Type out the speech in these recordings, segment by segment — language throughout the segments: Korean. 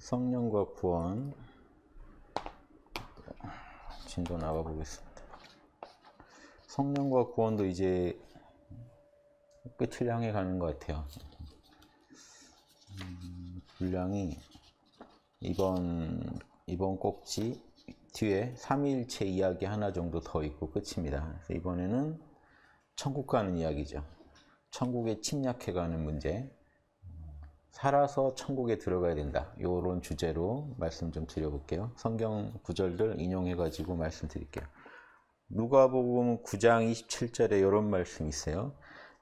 성령과 구원 진도 나가 보겠습니다. 성령과 구원도 이제 끝을 향해 가는 것 같아요. 음, 분량이 이번 이번 꼭지 뒤에 3일체 이야기 하나 정도 더 있고 끝입니다. 이번에는 천국 가는 이야기죠. 천국에 침략해가는 문제. 살아서 천국에 들어가야 된다. 요런 주제로 말씀 좀 드려볼게요. 성경 구절들 인용해가지고 말씀드릴게요. 누가복음 9장 27절에 이런 말씀이 있어요.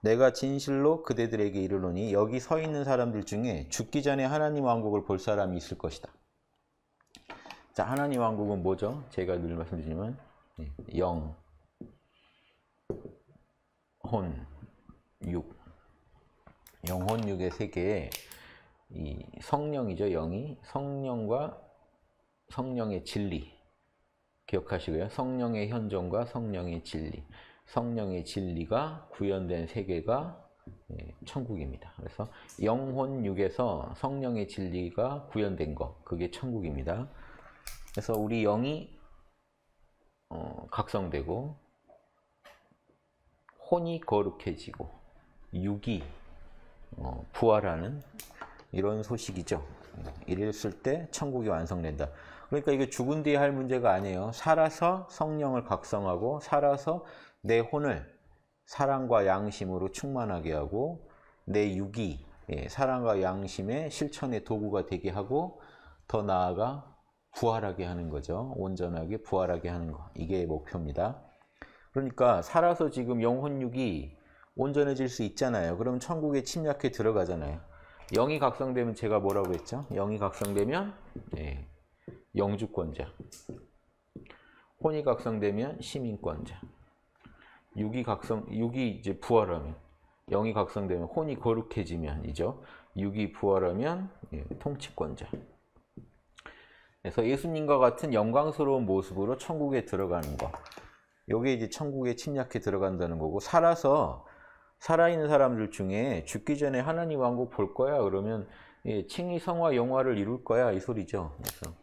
내가 진실로 그대들에게 이르노니 여기 서 있는 사람들 중에 죽기 전에 하나님 왕국을 볼 사람이 있을 것이다. 자, 하나님 왕국은 뭐죠? 제가 늘 말씀드리지만 예, 영, 혼, 육, 영혼 육의 세계에 이 성령이죠. 영이 성령과 성령의 진리 기억하시고요. 성령의 현존과 성령의 진리 성령의 진리가 구현된 세계가 예, 천국입니다. 그래서 영혼 육에서 성령의 진리가 구현된 것 그게 천국입니다. 그래서 우리 영이 어, 각성되고 혼이 거룩해지고 육이 어, 부활하는 이런 소식이죠. 네, 이랬을 때 천국이 완성된다. 그러니까 이게 죽은 뒤에 할 문제가 아니에요. 살아서 성령을 각성하고 살아서 내 혼을 사랑과 양심으로 충만하게 하고 내 육이 예, 사랑과 양심의 실천의 도구가 되게 하고 더 나아가 부활하게 하는 거죠. 온전하게 부활하게 하는 거. 이게 목표입니다. 그러니까 살아서 지금 영혼육이 온전해질 수 있잖아요. 그럼 천국에 침략해 들어가잖아요. 0이 각성되면 제가 뭐라고 했죠? 0이 각성되면 네, 영주권자 혼이 각성되면 시민권자 6이 각성, 6이 이제 부활하면 0이 각성되면 혼이 거룩해지면 이죠 6이 부활하면 예, 통치권자 그래서 예수님과 같은 영광스러운 모습으로 천국에 들어가는 거. 요게 이제 천국에 침략해 들어간다는 거고 살아서 살아있는 사람들 중에 죽기 전에 하나님 왕국 볼 거야 그러면 예, 칭의 성화 영화를 이룰 거야 이 소리죠. 그래서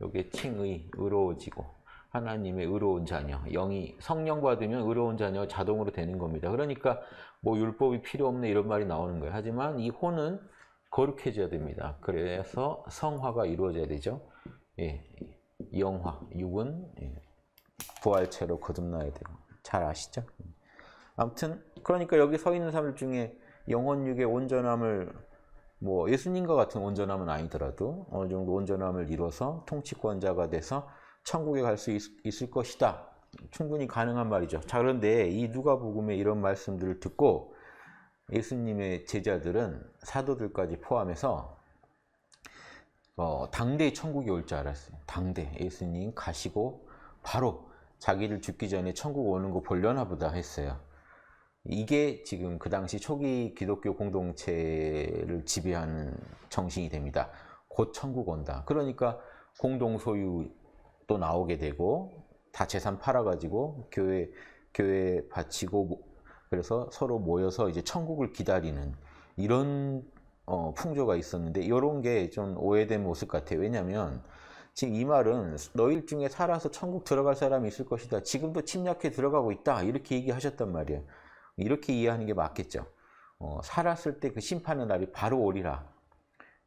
여기 칭의 의로워지고 하나님의 의로운 자녀 영이 성령 받으면 의로운 자녀 자동으로 되는 겁니다. 그러니까 뭐 율법이 필요 없네 이런 말이 나오는 거예요. 하지만 이 혼은 거룩해져야 됩니다. 그래서 성화가 이루어져야 되죠. 예, 영화 육은 예, 부활체로 거듭나야 되고 잘 아시죠? 아무튼. 그러니까 여기 서 있는 사람들 중에 영혼육의 온전함을 뭐 예수님과 같은 온전함은 아니더라도 어느 정도 온전함을 이뤄서 통치권자가 돼서 천국에 갈 수 있을 것이다. 충분히 가능한 말이죠. 자 그런데 이 누가복음의 이런 말씀들을 듣고 예수님의 제자들은 사도들까지 포함해서 어, 당대 천국이 올 줄 알았어요. 당대 예수님 가시고 바로 자기를 죽기 전에 천국 오는 거볼려나 보다 했어요. 이게 지금 그 당시 초기 기독교 공동체를 지배하는 정신이 됩니다. 곧 천국 온다. 그러니까 공동 소유도 나오게 되고 다 재산 팔아가지고 교회 교회 바치고 그래서 서로 모여서 이제 천국을 기다리는 이런 어, 풍조가 있었는데 이런 게 좀 오해된 모습 같아요. 왜냐하면 지금 이 말은 너희 중에 살아서 천국 들어갈 사람이 있을 것이다. 지금도 침략해 들어가고 있다. 이렇게 얘기하셨단 말이에요. 이렇게 이해하는 게 맞겠죠. 어, 살았을 때 그 심판의 날이 바로 오리라.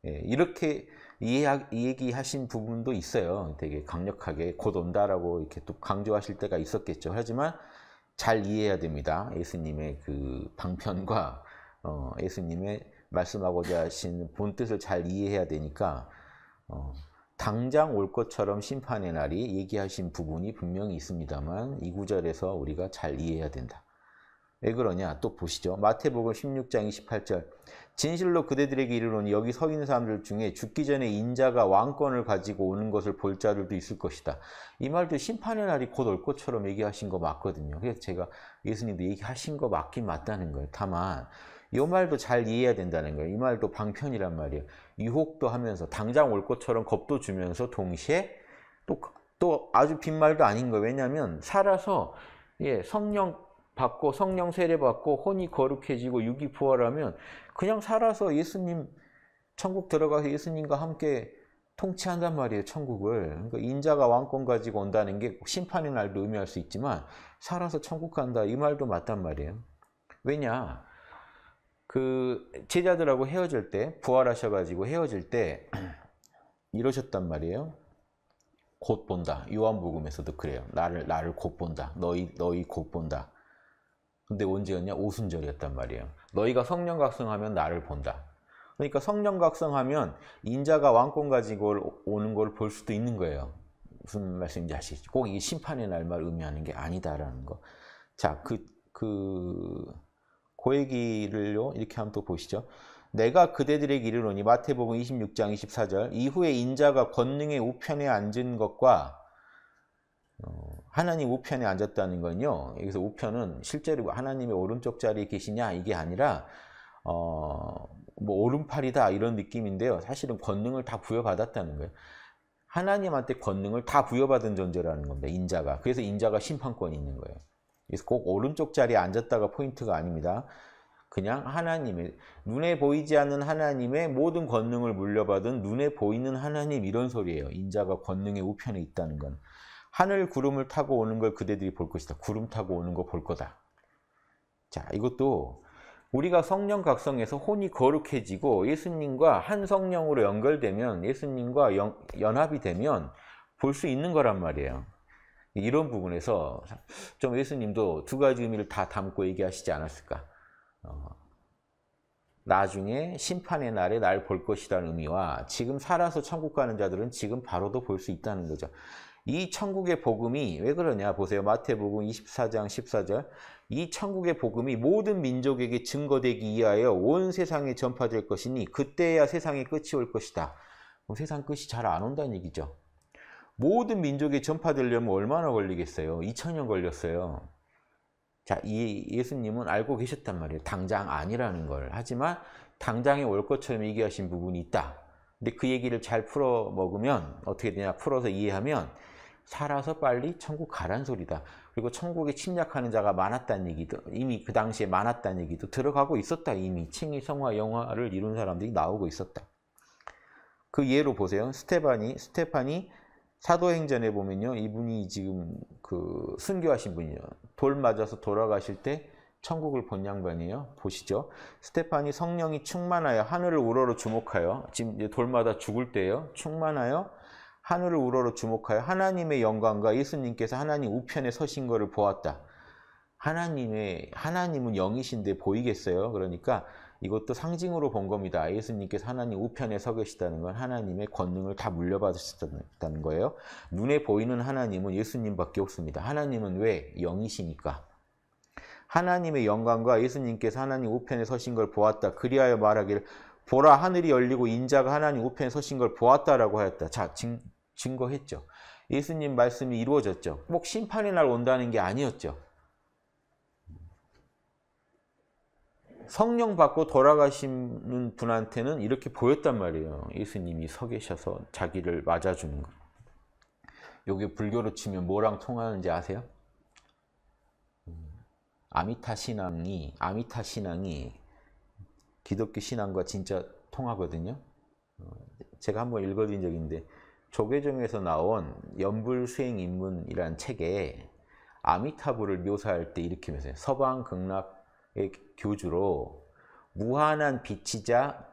예, 이렇게 이해하, 얘기하신 부분도 있어요. 되게 강력하게 곧 온다라고 이렇게 또 강조하실 때가 있었겠죠. 하지만 잘 이해해야 됩니다. 예수님의 그 방편과 어, 예수님의 말씀하고자 하신 본뜻을 잘 이해해야 되니까 어, 당장 올 것처럼 심판의 날이 얘기하신 부분이 분명히 있습니다만 이 구절에서 우리가 잘 이해해야 된다. 왜 그러냐? 또 보시죠. 마태복음 16장 28절. 진실로 그대들에게 이르노니 여기 서 있는 사람들 중에 죽기 전에 인자가 왕권을 가지고 오는 것을 볼 자들도 있을 것이다. 이 말도 심판의 날이 곧 올 것처럼 얘기하신 거 맞거든요. 그래서 제가 예수님도 얘기하신 거 맞긴 맞다는 거예요. 다만 이 말도 잘 이해해야 된다는 거예요. 이 말도 방편이란 말이에요. 유혹도 하면서 당장 올 것처럼 겁도 주면서 동시에 또, 또 아주 빈말도 아닌 거예요. 왜냐하면 살아서 예, 성령 받고 성령 세례 받고 혼이 거룩해지고 육이 부활하면 그냥 살아서 예수님 천국 들어가서 예수님과 함께 통치한단 말이에요, 천국을. 그러니까 인자가 왕권 가지고 온다는 게 심판의 날도 의미할 수 있지만 살아서 천국 간다 이 말도 맞단 말이에요. 왜냐? 그 제자들하고 헤어질 때 부활하셔 가지고 헤어질 때 이러셨단 말이에요. 곧 본다. 요한복음에서도 그래요. 나를 나를 곧 본다. 너희 너희 곧 본다. 근데 언제였냐? 오순절이었단 말이에요. 너희가 성령 각성하면 나를 본다. 그러니까 성령 각성하면 인자가 왕권 가지고 오는 걸 볼 수도 있는 거예요. 무슨 말씀인지 아시겠죠? 꼭 이 심판의 날만 의미하는 게 아니다라는 거. 자, 그, 그, 고얘기를요, 이렇게 한번 또 보시죠. 내가 그대들에게 이르노니 마태복음 26장 24절 이후에 인자가 권능의 우편에 앉은 것과 어, 하나님 우편에 앉았다는 건요. 여기서 우편은 실제로 뭐 하나님의 오른쪽 자리에 계시냐 이게 아니라 어, 뭐 오른팔이다 이런 느낌인데요. 사실은 권능을 다 부여받았다는 거예요. 하나님한테 권능을 다 부여받은 존재라는 겁니다. 인자가. 그래서 인자가 심판권이 있는 거예요. 그래서 꼭 오른쪽 자리에 앉았다가 포인트가 아닙니다. 그냥 하나님의 눈에 보이지 않는 하나님의 모든 권능을 물려받은 눈에 보이는 하나님 이런 소리예요. 인자가 권능의 우편에 있다는 건. 하늘 구름을 타고 오는 걸 그대들이 볼 것이다. 구름 타고 오는 거 볼 거다. 자, 이것도 우리가 성령 각성에서 혼이 거룩해지고 예수님과 한 성령으로 연결되면 예수님과 연, 연합이 되면 볼 수 있는 거란 말이에요. 이런 부분에서 좀 예수님도 두 가지 의미를 다 담고 얘기하시지 않았을까. 어, 나중에 심판의 날에 날 볼 것이라는 의미와 지금 살아서 천국 가는 자들은 지금 바로도 볼 수 있다는 거죠. 이 천국의 복음이 왜 그러냐 보세요. 마태복음 24장 14절 이 천국의 복음이 모든 민족에게 증거되기 위하여 온 세상에 전파될 것이니 그때야 세상의 끝이 올 것이다. 그럼 세상 끝이 잘 안 온다는 얘기죠. 모든 민족에 전파되려면 얼마나 걸리겠어요? 2 0 0 0년 걸렸어요. 자, 이 예수님은 알고 계셨단 말이에요. 당장 아니라는 걸. 하지만 당장에 올 것처럼 얘기하신 부분이 있다. 근데 그 얘기를 잘 풀어 먹으면 어떻게 되냐? 풀어서 이해하면 살아서 빨리 천국 가란 소리다. 그리고 천국에 침략하는 자가 많았다는 얘기도 이미 그 당시에 많았다는 얘기도 들어가고 있었다. 이미 칭의 성화 영화를 이룬 사람들이 나오고 있었다. 그 예로 보세요. 스테반이 스테판이 사도행전에 보면요. 이분이 지금 그 순교하신 분이요. 돌 맞아서 돌아가실 때 천국을 본 양반이에요. 보시죠. 스테판이 성령이 충만하여 하늘을 우러러 주목하여 지금 돌마다 죽을 때예요. 충만하여 하늘을 우러러 주목하여 하나님의 영광과 예수님께서 하나님 우편에 서신 것을 보았다. 하나님의 하나님은 영이신데 보이겠어요? 그러니까 이것도 상징으로 본 겁니다. 예수님께서 하나님 우편에 서 계시다는 건 하나님의 권능을 다 물려받으셨다는 거예요. 눈에 보이는 하나님은 예수님밖에 없습니다. 하나님은 왜 영이시니까. 하나님의 영광과 예수님께서 하나님 우편에 서신 걸 보았다. 그리하여 말하길 보라 하늘이 열리고 인자가 하나님 우편에 서신 걸 보았다라고 하였다. 자, 증거했죠. 예수님 말씀이 이루어졌죠. 꼭 심판의 날 온다는 게 아니었죠. 성령 받고 돌아가시는 분한테는 이렇게 보였단 말이에요. 예수님이 서 계셔서 자기를 맞아주는 거. 여기 불교로 치면 뭐랑 통하는지 아세요? 음, 아미타 신앙이 아미타 신앙이 기독교 신앙과 진짜 통하거든요. 어, 제가 한번 읽어드린 적인데 조계종에서 나온 연불수행인문이라는 책에 아미타부를 묘사할 때 이렇게 묘사해요. 서방 극락의 교주로 무한한 빛이자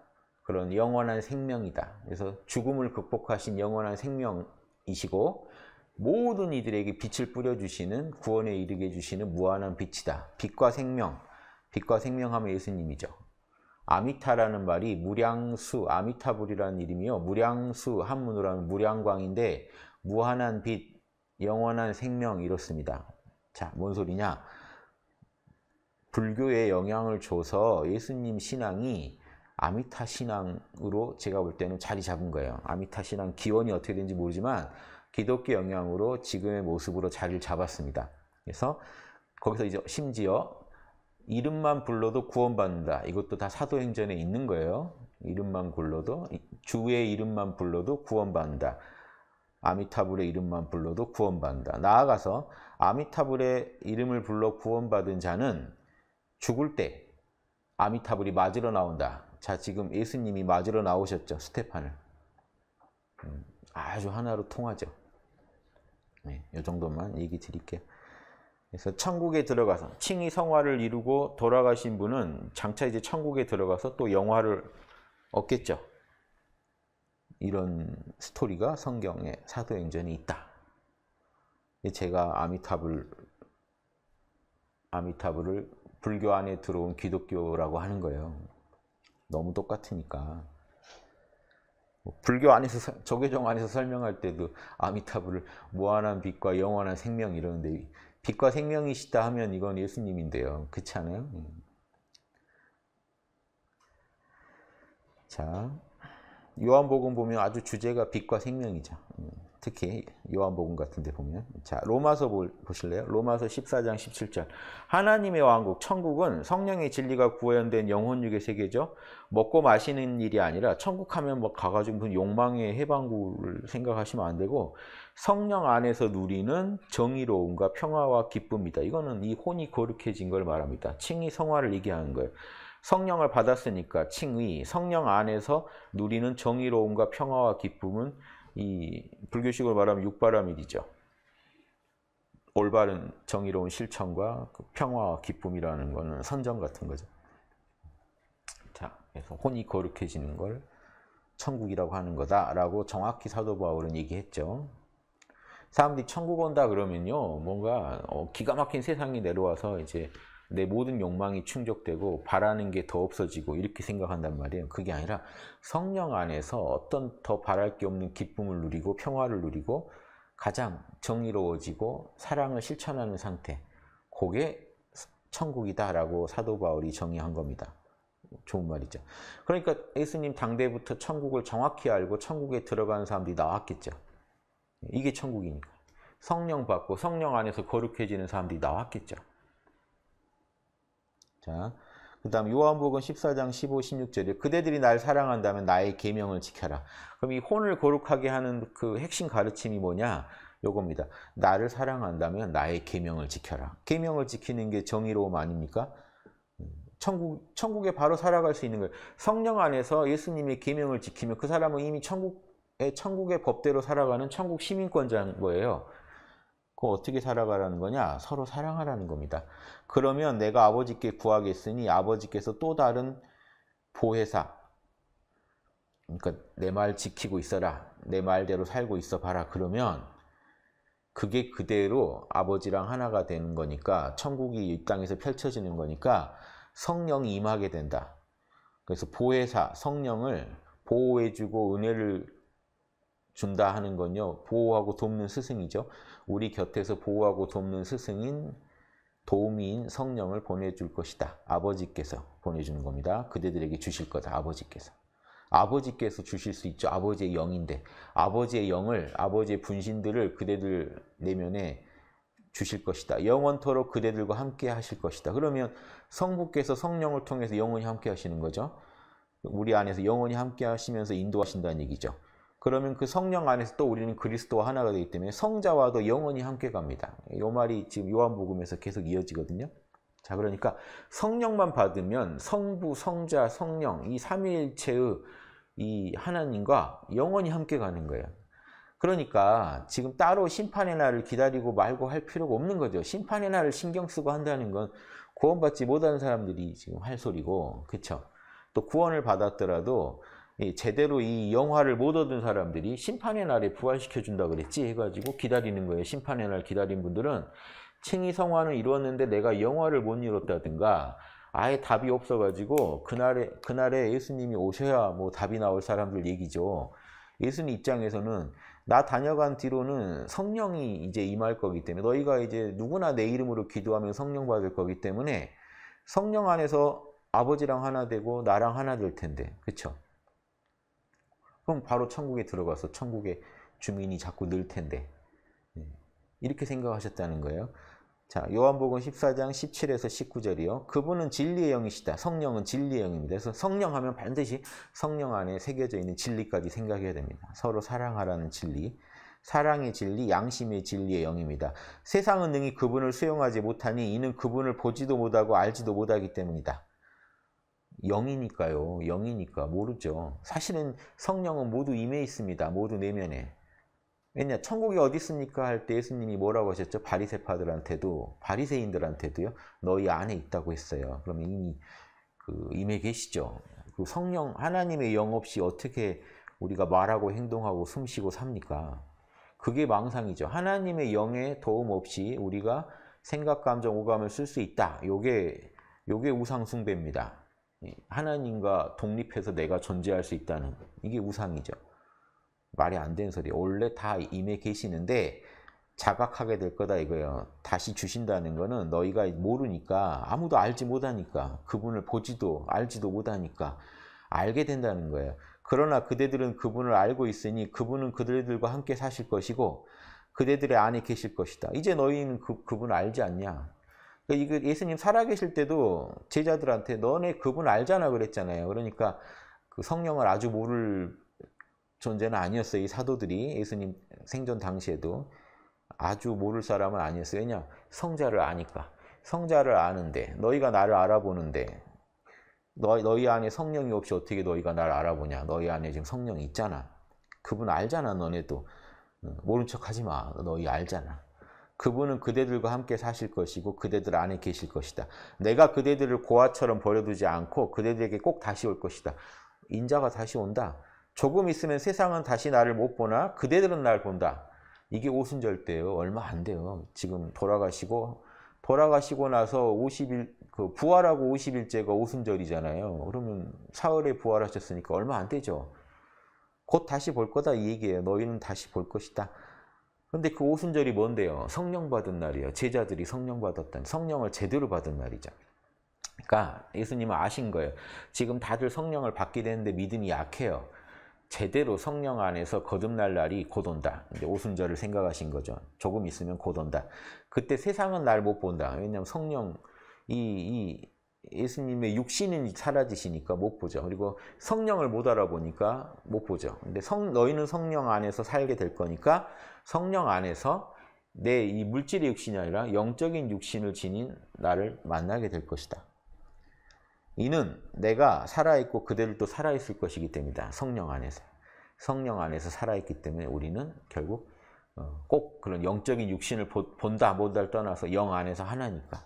그런 영원한 생명이다. 그래서 죽음을 극복하신 영원한 생명이시고 모든 이들에게 빛을 뿌려주시는 구원에 이르게 해주시는 무한한 빛이다. 빛과 생명, 빛과 생명함의 예수님이죠. 아미타라는 말이 무량수, 아미타불이라는 이름이요. 무량수, 한문으로 하면 무량광인데 무한한 빛, 영원한 생명 이렇습니다. 자, 뭔 소리냐? 불교에 영향을 줘서 예수님 신앙이 아미타 신앙으로 제가 볼 때는 자리 잡은 거예요. 아미타 신앙 기원이 어떻게 되는지 모르지만 기독교 영향으로 지금의 모습으로 자리를 잡았습니다. 그래서 거기서 이제 심지어 이름만 불러도 구원받는다. 이것도 다 사도행전에 있는 거예요. 이름만 불러도 주의 이름만 불러도 구원받는다. 아미타불의 이름만 불러도 구원받는다. 나아가서 아미타불의 이름을 불러 구원받은 자는 죽을 때 아미타불이 맞으러 나온다. 자, 지금 예수님이 맞으러 나오셨죠. 스테판을. 음, 아주 하나로 통하죠. 네, 이 정도만 얘기 드릴게요. 그래서 천국에 들어가서 칭이 성화를 이루고 돌아가신 분은 장차 이제 천국에 들어가서 또 영화를 얻겠죠. 이런 스토리가 성경에 사도행전이 있다. 제가 아미타불 아미타불을 불교 안에 들어온 기독교라고 하는 거예요. 너무 똑같으니까. 불교 안에서 조계종 안에서 설명할 때도 아미타불을 무한한 빛과 영원한 생명 이러는데 빛과 생명이시다 하면 이건 예수님인데요. 그렇지 않아요? 예. 자, 요한복음 보면 아주 주제가 빛과 생명이죠. 예. 특히 요한복음 같은 데 보면 자 로마서 보실래요? 로마서 14장 17절 하나님의 왕국 천국은 성령의 진리가 구현된 영혼육의 세계죠 먹고 마시는 일이 아니라 천국 하면 뭐 가가지고 무슨 욕망의 해방구를 생각하시면 안 되고 성령 안에서 누리는 정의로움과 평화와 기쁨이다 이거는 이 혼이 거룩해진 걸 말합니다 칭이 성화를 얘기하는 거예요 성령을 받았으니까 칭의 성령 안에서 누리는 정의로움과 평화와 기쁨은 이 불교식으로 말하면 육바라밀이죠. 올바른 정의로운 실천과 그 평화와 기쁨이라는 것은 선정 같은 거죠. 자, 그래서 혼이 거룩해지는 걸 천국이라고 하는 거다라고 정확히 사도 바울은 얘기했죠. 사람들이 천국 온다 그러면요, 뭔가 어, 기가 막힌 세상이 내려와서 이제 내 모든 욕망이 충족되고 바라는 게 더 없어지고 이렇게 생각한단 말이에요. 그게 아니라 성령 안에서 어떤 더 바랄 게 없는 기쁨을 누리고 평화를 누리고 가장 정의로워지고 사랑을 실천하는 상태. 그게 천국이다라고 사도 바울이 정의한 겁니다. 좋은 말이죠. 그러니까 예수님 당대부터 천국을 정확히 알고 천국에 들어가는 사람들이 나왔겠죠. 이게 천국이니까. 성령 받고 성령 안에서 거룩해지는 사람들이 나왔겠죠. 자, 그 다음 요한복음 14장 15, 16절에 그대들이 날 사랑한다면 나의 계명을 지켜라. 그럼 이 혼을 거룩하게 하는 그 핵심 가르침이 뭐냐? 요겁니다. 나를 사랑한다면 나의 계명을 지켜라. 계명을 지키는 게 정의로움 아닙니까? 천국, 천국에 바로 살아갈 수 있는 거예요. 성령 안에서 예수님의 계명을 지키면 그 사람은 이미 천국의 천국의 법대로 살아가는 천국 시민권자인 거예요. 그 어떻게 살아가라는 거냐? 서로 사랑하라는 겁니다. 그러면 내가 아버지께 구하겠으니 아버지께서 또 다른 보혜사, 그러니까 내 말 지키고 있어라. 내 말대로 살고 있어 봐라. 그러면 그게 그대로 아버지랑 하나가 되는 거니까 천국이 이 땅에서 펼쳐지는 거니까 성령이 임하게 된다. 그래서 보혜사, 성령을 보호해주고 은혜를 준다 하는 건요. 보호하고 돕는 스승이죠. 우리 곁에서 보호하고 돕는 스승인 도우미인 성령을 보내줄 것이다. 아버지께서 보내주는 겁니다. 그대들에게 주실 거다. 아버지께서. 아버지께서 주실 수 있죠. 아버지의 영인데. 아버지의 영을, 아버지의 분신들을 그대들 내면에 주실 것이다. 영원토록 그대들과 함께 하실 것이다. 그러면 성부께서 성령을 통해서 영원히 함께 하시는 거죠. 우리 안에서 영원히 함께 하시면서 인도하신다는 얘기죠. 그러면 그 성령 안에서 또 우리는 그리스도와 하나가 되기 때문에 성자와도 영원히 함께 갑니다. 이 말이 지금 요한복음에서 계속 이어지거든요. 자, 그러니까 성령만 받으면 성부, 성자, 성령 이 삼위일체의 이 하나님과 영원히 함께 가는 거예요. 그러니까 지금 따로 심판의 날을 기다리고 말고 할 필요가 없는 거죠. 심판의 날을 신경 쓰고 한다는 건 구원받지 못하는 사람들이 지금 할 소리고, 그렇죠? 또 구원을 받았더라도 예, 제대로 이 영화를 못 얻은 사람들이 심판의 날에 부활시켜준다 그랬지 해가지고 기다리는 거예요. 심판의 날 기다린 분들은 칭의 성화는 이루었는데 내가 영화를 못 이뤘다든가 아예 답이 없어가지고 그날에 그날에 예수님이 오셔야 뭐 답이 나올 사람들 얘기죠. 예수님 입장에서는 나 다녀간 뒤로는 성령이 이제 임할 거기 때문에 너희가 이제 누구나 내 이름으로 기도하면 성령 받을 거기 때문에 성령 안에서 아버지랑 하나 되고 나랑 하나 될 텐데 그렇죠? 그럼 바로 천국에 들어가서 천국에 주민이 자꾸 늘 텐데 예. 이렇게 생각하셨다는 거예요. 자, 요한복음 14장 17에서 19절이요. 그분은 진리의 영이시다. 성령은 진리의 영입니다. 그래서 성령 하면 반드시 성령 안에 새겨져 있는 진리까지 생각해야 됩니다. 서로 사랑하라는 진리, 사랑의 진리, 양심의 진리의 영입니다. 세상은 능히 그분을 수용하지 못하니 이는 그분을 보지도 못하고 알지도 못하기 때문이다. 영이니까요. 영이니까 모르죠. 사실은 성령은 모두 임해 있습니다. 모두 내면에. 왜냐 천국이 어디 있습니까 할 때 예수님이 뭐라고 하셨죠? 바리새파들한테도 바리새인들한테도요. 너희 안에 있다고 했어요. 그럼 이미 그 임해 계시죠. 그 성령 하나님의 영 없이 어떻게 우리가 말하고 행동하고 숨쉬고 삽니까? 그게 망상이죠. 하나님의 영의 도움 없이 우리가 생각, 감정, 오감을 쓸 수 있다. 요게 요게 우상 숭배입니다. 하나님과 독립해서 내가 존재할 수 있다는 이게 우상이죠. 말이 안 되는 소리. 원래 다 임해 계시는데 자각하게 될 거다 이거예요. 다시 주신다는 거는 너희가 모르니까 아무도 알지 못하니까 그분을 보지도 알지도 못하니까 알게 된다는 거예요. 그러나 그대들은 그분을 알고 있으니 그분은 그대들과 함께 사실 것이고 그대들의 안에 계실 것이다. 이제 너희는 그, 그분을 알지 않냐? 그러니까 이거 예수님 살아계실 때도 제자들한테 너네 그분 알잖아 그랬잖아요. 그러니까 그 성령을 아주 모를 존재는 아니었어요. 이 사도들이 예수님 생존 당시에도 아주 모를 사람은 아니었어요. 왜냐? 성자를 아니까. 성자를 아는데 너희가 나를 알아보는데 너 너희 안에 성령이 없이 어떻게 너희가 나를 알아보냐. 너희 안에 지금 성령이 있잖아. 그분 알잖아 너네도. 모른 척하지 마. 너희 알잖아. 그분은 그대들과 함께 사실 것이고 그대들 안에 계실 것이다. 내가 그대들을 고아처럼 버려두지 않고 그대들에게 꼭 다시 올 것이다. 인자가 다시 온다. 조금 있으면 세상은 다시 나를 못 보나 그대들은 날 본다. 이게 오순절 때예요. 얼마 안 돼요. 지금 돌아가시고 돌아가시고 나서 50일 그 부활하고 50일째가 오순절이잖아요. 그러면 사흘에 부활하셨으니까 얼마 안 되죠. 곧 다시 볼 거다 이 얘기예요. 너희는 다시 볼 것이다. 근데 그 오순절이 뭔데요? 성령 받은 날이에요. 제자들이 성령 받았던, 성령을 제대로 받은 날이죠. 그러니까 예수님은 아신 거예요. 지금 다들 성령을 받게 되는데 믿음이 약해요. 제대로 성령 안에서 거듭날 날이 곧 온다. 이제 오순절을 생각하신 거죠. 조금 있으면 곧 온다. 그때 세상은 날 못 본다. 왜냐하면 성령, 이, 이 예수님의 육신은 사라지시니까 못 보죠. 그리고 성령을 못 알아보니까 못 보죠. 근데 성, 너희는 성령 안에서 살게 될 거니까 성령 안에서 내 이 물질의 육신이 아니라 영적인 육신을 지닌 나를 만나게 될 것이다. 이는 내가 살아있고 그대로또 살아있을 것이기 때문이다. 성령 안에서. 성령 안에서 살아있기 때문에 우리는 결국 어, 꼭 그런 영적인 육신을 본다, 못다 떠나서 영 안에서 하나니까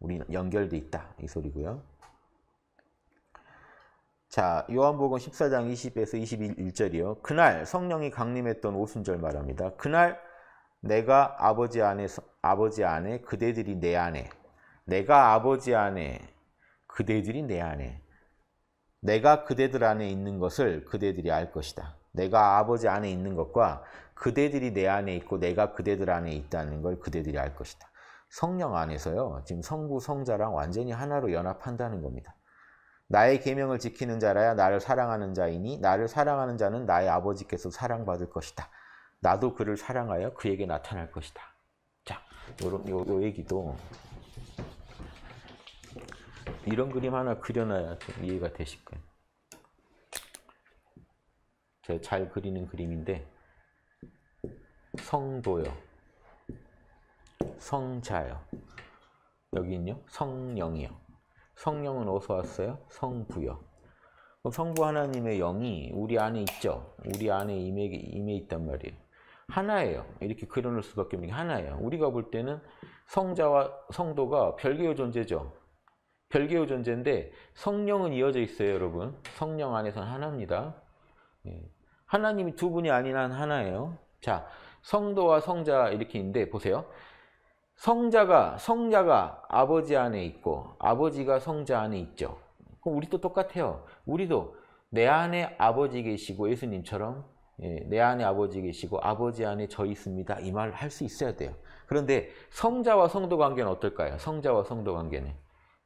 우리는 연결돼 있다 이 소리고요. 자 요한복음 14장 20에서 21절이요. 그날 성령이 강림했던 오순절 말합니다. 그날 내가 아버지 안에 아버지 안에 그대들이 내 안에 내가 아버지 안에 그대들이 내 안에 내가 그대들 안에 있는 것을 그대들이 알 것이다. 내가 아버지 안에 있는 것과 그대들이 내 안에 있고 내가 그대들 안에 있다는 걸 그대들이 알 것이다. 성령 안에서요. 지금 성부, 성자랑 완전히 하나로 연합한다는 겁니다. 나의 계명을 지키는 자라야 나를 사랑하는 자이니 나를 사랑하는 자는 나의 아버지께서 사랑받을 것이다. 나도 그를 사랑하여 그에게 나타날 것이다. 자, 요런 요, 요 얘기도 이런 그림 하나 그려놔야 이해가 되실 거예요. 제가 잘 그리는 그림인데 성도요. 성자요. 여기는요. 성령이요. 성령은 어디서 왔어요? 성부요. 그럼 성부 하나님의 영이 우리 안에 있죠. 우리 안에 임해, 임해 있단 말이에요. 하나예요. 이렇게 그려놓을 수밖에 없는 게 하나예요. 우리가 볼 때는 성자와 성도가 별개의 존재죠. 별개의 존재인데 성령은 이어져 있어요, 여러분. 성령 안에서는 하나입니다. 예. 하나님이 두 분이 아닌 한 하나예요. 자, 성도와 성자 이렇게 있는데 보세요. 성자가 성자가 아버지 안에 있고 아버지가 성자 안에 있죠. 그럼 우리도 똑같아요. 우리도 내 안에 아버지 계시고 예수님처럼 예, 내 안에 아버지 계시고 아버지 안에 저 있습니다. 이 말을 할 수 있어야 돼요. 그런데 성자와 성도 관계는 어떨까요? 성자와 성도 관계는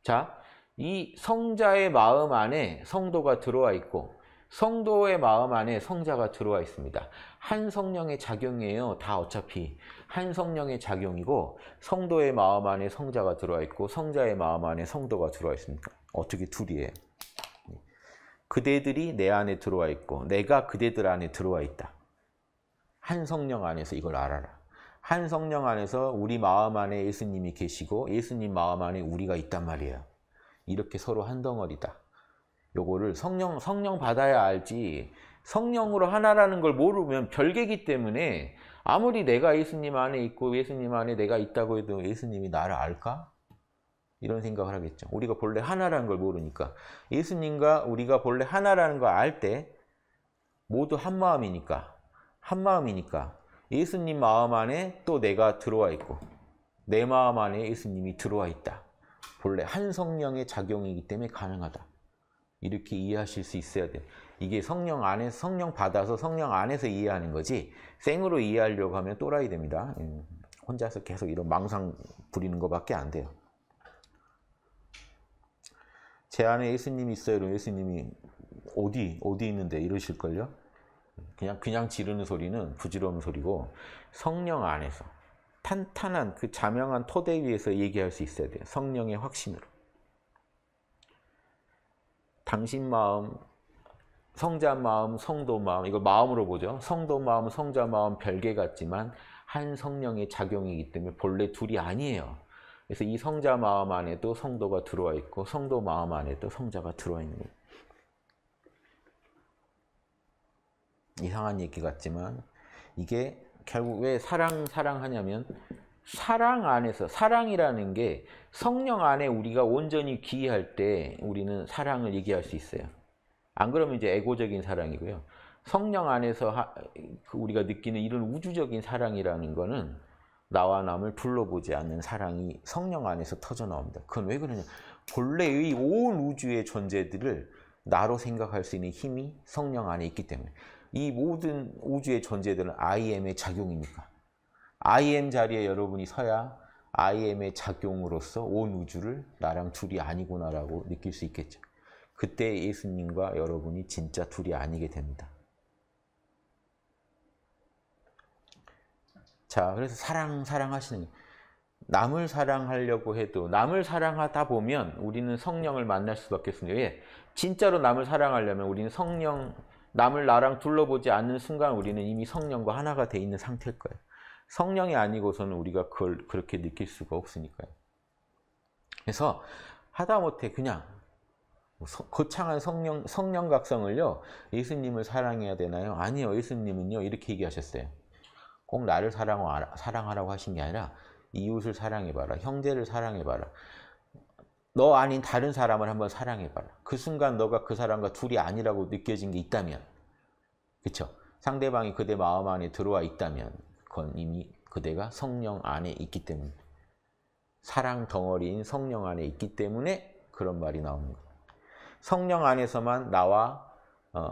자, 이 성자의 마음 안에 성도가 들어와 있고 성도의 마음 안에 성자가 들어와 있습니다. 한 성령의 작용이에요. 다 어차피 한 성령의 작용이고 성도의 마음 안에 성자가 들어와 있고 성자의 마음 안에 성도가 들어와 있습니다. 어떻게 둘이에요? 그대들이 내 안에 들어와 있고 내가 그대들 안에 들어와 있다. 한 성령 안에서 이걸 알아라. 한 성령 안에서 우리 마음 안에 예수님이 계시고 예수님 마음 안에 우리가 있단 말이에요. 이렇게 서로 한 덩어리다. 요거를 성령 성령 받아야 알지 성령으로 하나라는 걸 모르면 별개기 때문에 아무리 내가 예수님 안에 있고 예수님 안에 내가 있다고 해도 예수님이 나를 알까? 이런 생각을 하겠죠. 우리가 본래 하나라는 걸 모르니까 예수님과 우리가 본래 하나라는 걸 알 때 모두 한 마음이니까 한 마음이니까 예수님 마음 안에 또 내가 들어와 있고 내 마음 안에 예수님이 들어와 있다. 본래 한 성령의 작용이기 때문에 가능하다. 이렇게 이해하실 수 있어야 돼요. 이게 성령 안에 성령 받아서 성령 안에서 이해하는 거지 생으로 이해하려고 하면 또라이 됩니다. 예. 혼자서 계속 이런 망상 부리는 것밖에 안 돼요. 제 안에 예수님이 있어요. 예수님이 어디 어디 있는데 이러실걸요? 그냥 그냥 지르는 소리는 부지러 소리고 성령 안에서 탄탄한 그 자명한 토대 위에서 얘기할 수 있어야 돼요. 성령의 확신으로. 당신 마음, 성자 마음, 성도 마음, 이걸 마음으로 보죠. 성도 마음, 성자 마음 별개 같지만 한 성령의 작용이기 때문에 본래 둘이 아니에요. 그래서 이 성자 마음 안에도 성도가 들어와 있고 성도 마음 안에도 성자가 들어와 있는 이상한 얘기 같지만 이게 결국 왜 사랑 사랑하냐면 사랑 안에서 사랑이라는 게 성령 안에 우리가 온전히 기이할 때 우리는 사랑을 얘기할 수 있어요. 안 그러면 이제 에고적인 사랑이고요. 성령 안에서 하, 그 우리가 느끼는 이런 우주적인 사랑이라는 거는 나와 남을 불러보지 않는 사랑이 성령 안에서 터져 나옵니다. 그건 왜 그러냐? 본래의 온 우주의 존재들을 나로 생각할 수 있는 힘이 성령 안에 있기 때문에 이 모든 우주의 존재들은 I m 의 작용이니까 I m 자리에 여러분이 서야 I m의 작용으로서 온 우주를 나랑 둘이 아니구나라고 느낄 수 있겠죠. 그때 예수님과 여러분이 진짜 둘이 아니게 됩니다. 자, 그래서 사랑, 사랑하시는 거예요. 남을 사랑하려고 해도 남을 사랑하다 보면 우리는 성령을 만날 수밖에 없습니다. 예. 진짜로 남을 사랑하려면 우리는 성령, 남을 나랑 둘러보지 않는 순간 우리는 이미 성령과 하나가 돼 있는 상태일 거예요. 성령이 아니고서는 우리가 그걸 그렇게 느낄 수가 없으니까요. 그래서 하다못해 그냥 뭐 거창한 성령, 성령각성을요, 예수님을 사랑해야 되나요? 아니요, 예수님은요, 이렇게 얘기하셨어요. 꼭 나를 사랑하라고 하신 게 아니라, 이웃을 사랑해봐라. 형제를 사랑해봐라. 너 아닌 다른 사람을 한번 사랑해봐라. 그 순간 너가 그 사람과 둘이 아니라고 느껴진 게 있다면, 그쵸? 상대방이 그대 마음 안에 들어와 있다면, 않건 이미 그대가 성령 안에 있기 때문에 사랑 덩어리인 성령 안에 있기 때문에 그런 말이 나오는 거예요. 성령 안에서만 나와 어,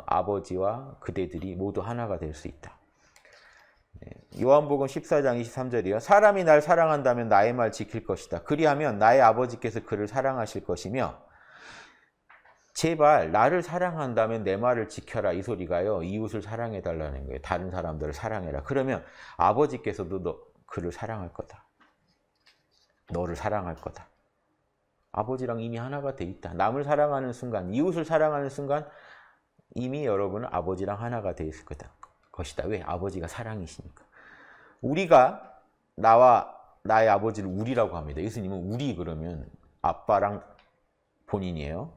아버지와 그대들이 모두 하나가 될 수 있다. 네, 요한복음 14장 23절이요. 사람이 날 사랑한다면 나의 말 지킬 것이다. 그리하면 나의 아버지께서 그를 사랑하실 것이며 제발 나를 사랑한다면 내 말을 지켜라 이 소리가요. 이웃을 사랑해 달라는 거예요. 다른 사람들을 사랑해라. 그러면 아버지께서도 너 그를 사랑할 거다. 너를 사랑할 거다. 아버지랑 이미 하나가 돼 있다. 남을 사랑하는 순간, 이웃을 사랑하는 순간 이미 여러분은 아버지랑 하나가 돼 있을 거다. 것이다. 왜? 아버지가 사랑이시니까. 우리가 나와 나의 아버지를 우리라고 합니다. 예수님은 우리 그러면 아빠랑 본인이에요.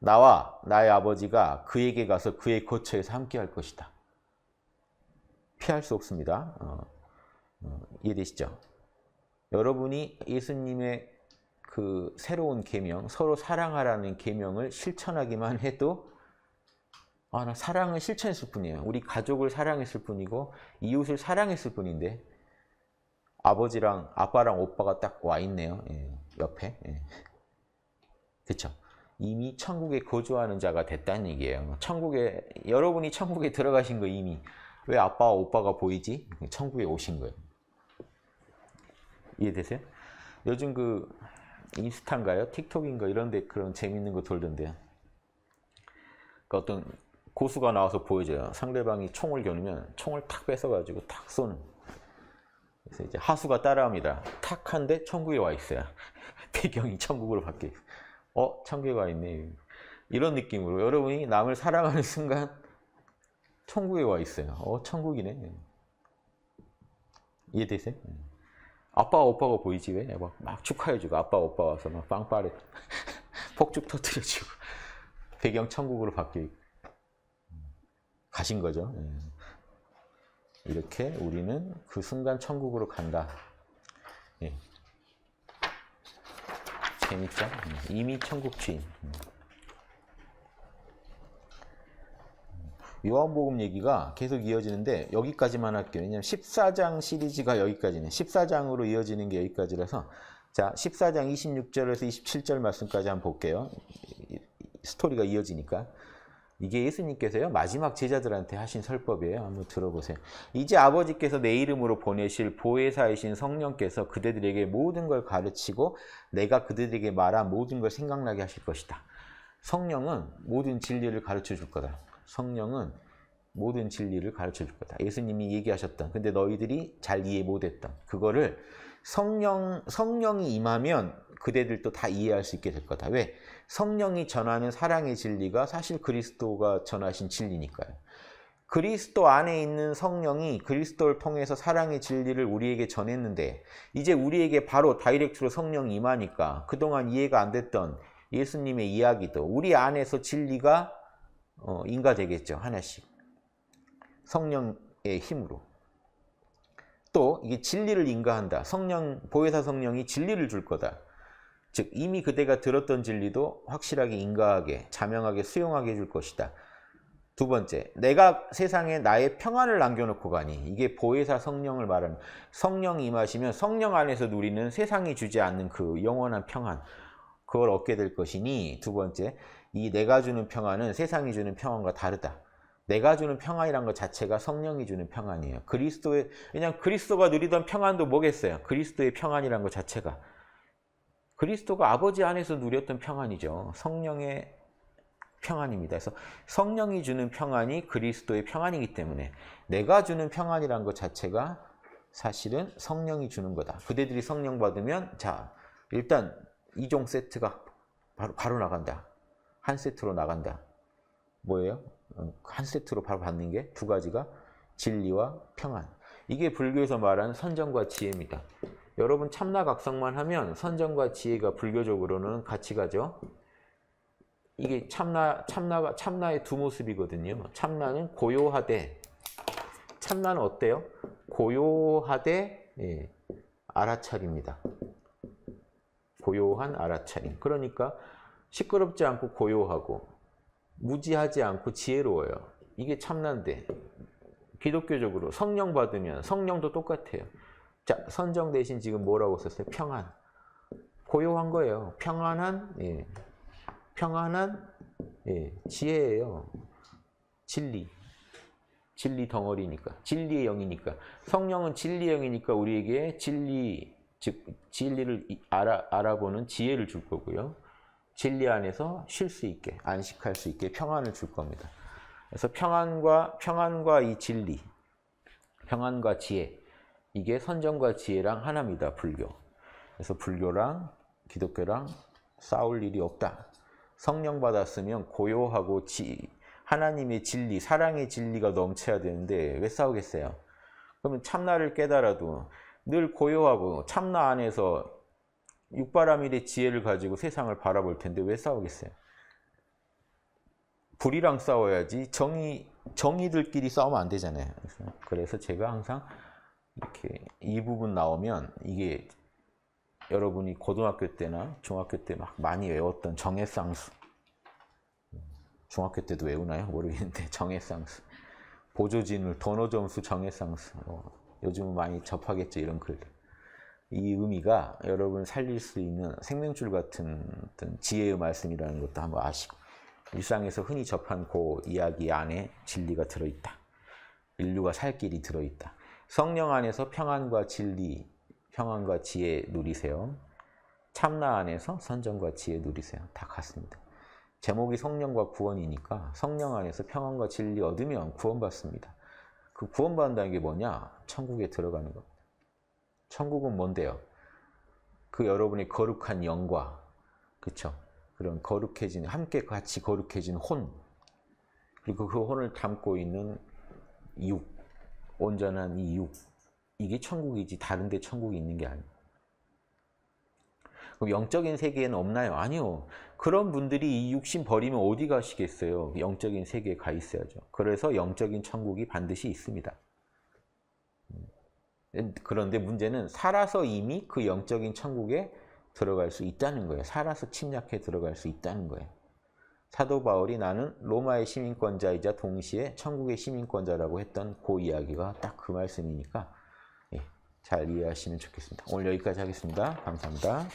나와 나의 아버지가 그에게 가서 그의 거처에서 함께 할 것이다. 피할 수 없습니다. 어, 어, 이해되시죠? 여러분이 예수님의 그 새로운 계명, 서로 사랑하라는 계명을 실천하기만 해도 아, 나 사랑을 실천했을 뿐이에요. 우리 가족을 사랑했을 뿐이고 이웃을 사랑했을 뿐인데 아버지랑 아빠랑 오빠가 딱와 있네요. 예, 옆에. 예. 그렇죠? 이미 천국에 거주하는 자가 됐다는 얘기예요. 천국에 여러분이 천국에 들어가신 거 이미 왜 아빠와 오빠가 보이지? 천국에 오신 거예요. 이해되세요? 요즘 그 인스타인가요? 틱톡인가 이런데 그런 재밌는 거 돌던데요. 그 어떤 고수가 나와서 보여줘요. 상대방이 총을 겨누면 총을 탁 뺏어가지고 탁 쏘는. 그래서 이제 하수가 따라합니다. 탁한데 천국에 와 있어요. 배경이 천국으로 바뀌어 있어요. 어? 천국에 와 있네. 이런 느낌으로 여러분이 남을 사랑하는 순간 천국에 와 있어요. 어? 천국이네. 이해되세요? 네. 아빠 오빠가 보이지 왜? 막, 막 축하해주고 아빠 오빠 와서 막빵빠래 폭죽 터뜨려주고 배경 천국으로 바뀌고 가신 거죠. 네. 이렇게 우리는 그 순간 천국으로 간다. 네. 재밌죠? 음, 이미 천국 주인. 음. 요한복음 얘기가 계속 이어지는데 여기까지만 할게요. 왜냐면 14장 시리즈가 여기까지는 14장으로 이어지는 게 여기까지라서 자 14장 26절에서 27절 말씀까지 한번 볼게요. 스토리가 이어지니까 이게 예수님께서요 마지막 제자들한테 하신 설법이에요. 한번 들어보세요. 이제 아버지께서 내 이름으로 보내실 보혜사이신 성령께서 그대들에게 모든 걸 가르치고 내가 그대들에게 말한 모든 걸 생각나게 하실 것이다. 성령은 모든 진리를 가르쳐 줄 거다. 성령은 모든 진리를 가르쳐 줄 거다. 예수님이 얘기하셨던 근데 너희들이 잘 이해 못했던 그거를 성령 성령이 임하면 그대들도 다 이해할 수 있게 될 거다. 왜? 성령이 전하는 사랑의 진리가 사실 그리스도가 전하신 진리니까요. 그리스도 안에 있는 성령이 그리스도를 통해서 사랑의 진리를 우리에게 전했는데 이제 우리에게 바로 다이렉트로 성령이 임하니까 그동안 이해가 안 됐던 예수님의 이야기도 우리 안에서 진리가 어, 인가되겠죠. 하나씩. 성령의 힘으로. 또 이게 진리를 인가한다. 성령 보혜사 성령이 진리를 줄 거다. 즉 이미 그대가 들었던 진리도 확실하게 인가하게 자명하게 수용하게 해줄 것이다. 두 번째, 내가 세상에 나의 평안을 남겨놓고 가니 이게 보혜사 성령을 말하는 성령 임하시면 성령 안에서 누리는 세상이 주지 않는 그 영원한 평안 그걸 얻게 될 것이니 두 번째, 이 내가 주는 평안은 세상이 주는 평안과 다르다. 내가 주는 평안이란 것 자체가 성령이 주는 평안이에요. 그리스도의 그냥 그리스도가 누리던 평안도 뭐겠어요? 그리스도의 평안이란 것 자체가 그리스도가 아버지 안에서 누렸던 평안이죠. 성령의 평안입니다. 그래서 성령이 주는 평안이 그리스도의 평안이기 때문에 내가 주는 평안이란 것 자체가 사실은 성령이 주는 거다. 그대들이 성령 받으면 자 일단 이종 세트가 바로, 바로 나간다. 한 세트로 나간다. 뭐예요? 어, 한 세트로 바로 받는 게 두 가지가 진리와 평안. 이게 불교에서 말하는 선정과 지혜입니다. 여러분 참나각성만 하면 선정과 지혜가 불교적으로는 같이 가죠. 이게 참나, 참나가, 참나의 두 모습이거든요. 참나는 고요하되, 참나는 어때요? 고요하되, 예, 알아차립니다. 고요한 알아차림. 그러니까 시끄럽지 않고 고요하고 무지하지 않고 지혜로워요. 이게 참난데 기독교적으로 성령 받으면 성령도 똑같아요. 자, 선정 대신 지금 뭐라고 썼어요? 평안. 고요한 거예요. 평안한 예. 평안한 예. 지혜예요. 진리. 진리 덩어리니까. 진리의 영이니까. 성령은 진리의 영이니까 우리에게 진리 즉 진리를 알아 알아보는 지혜를 줄 거고요. 진리 안에서 쉴 수 있게 안식할 수 있게 평안을 줄 겁니다. 그래서 평안과 평안과 이 진리, 평안과 지혜 이게 선정과 지혜랑 하나입니다. 불교. 그래서 불교랑 기독교랑 싸울 일이 없다. 성령 받았으면 고요하고 지, 하나님의 진리, 사랑의 진리가 넘쳐야 되는데 왜 싸우겠어요? 그러면 참나를 깨달아도 늘 고요하고 참나 안에서 육바라밀의 지혜를 가지고 세상을 바라볼 텐데 왜 싸우겠어요? 불이랑 싸워야지 정의 정의들끼리 싸우면 안 되잖아요. 그래서 제가 항상 이렇게 이 부분 나오면 이게 여러분이 고등학교 때나 중학교 때 막 많이 외웠던 정의쌍수 중학교 때도 외우나요? 모르겠는데 정의쌍수 보조진을, 도너 점수 정의쌍수뭐 어, 요즘은 많이 접하겠죠 이런 글들 이 의미가 여러분 살릴 수 있는 생명줄 같은 어떤 지혜의 말씀이라는 것도 한번 아시고 일상에서 흔히 접한 그 이야기 안에 진리가 들어있다. 인류가 살 길이 들어있다. 성령 안에서 평안과 진리, 평안과 지혜 누리세요. 참나 안에서 선정과 지혜 누리세요. 다 같습니다. 제목이 성령과 구원이니까 성령 안에서 평안과 진리 얻으면 구원받습니다. 그 구원받는다는 게 뭐냐? 천국에 들어가는 겁니다. 천국은 뭔데요? 그 여러분의 거룩한 영과 그쵸? 그런 거룩해진 함께 같이 거룩해진 혼 그리고 그 혼을 담고 있는 육 온전한 이육 이게 천국이지 다른데 천국이 있는 게 아니에요. 그럼 영적인 세계에는 없나요? 아니요. 그런 분들이 이 육신 버리면 어디 가시겠어요? 영적인 세계에 가 있어야죠. 그래서 영적인 천국이 반드시 있습니다. 그런데 문제는 살아서 이미 그 영적인 천국에 들어갈 수 있다는 거예요. 살아서 침략해 들어갈 수 있다는 거예요. 사도 바울이 나는 로마의 시민권자이자 동시에 천국의 시민권자라고 했던 그 이야기가 딱 그 말씀이니까 예, 잘 이해하시면 좋겠습니다. 오늘 여기까지 하겠습니다. 감사합니다.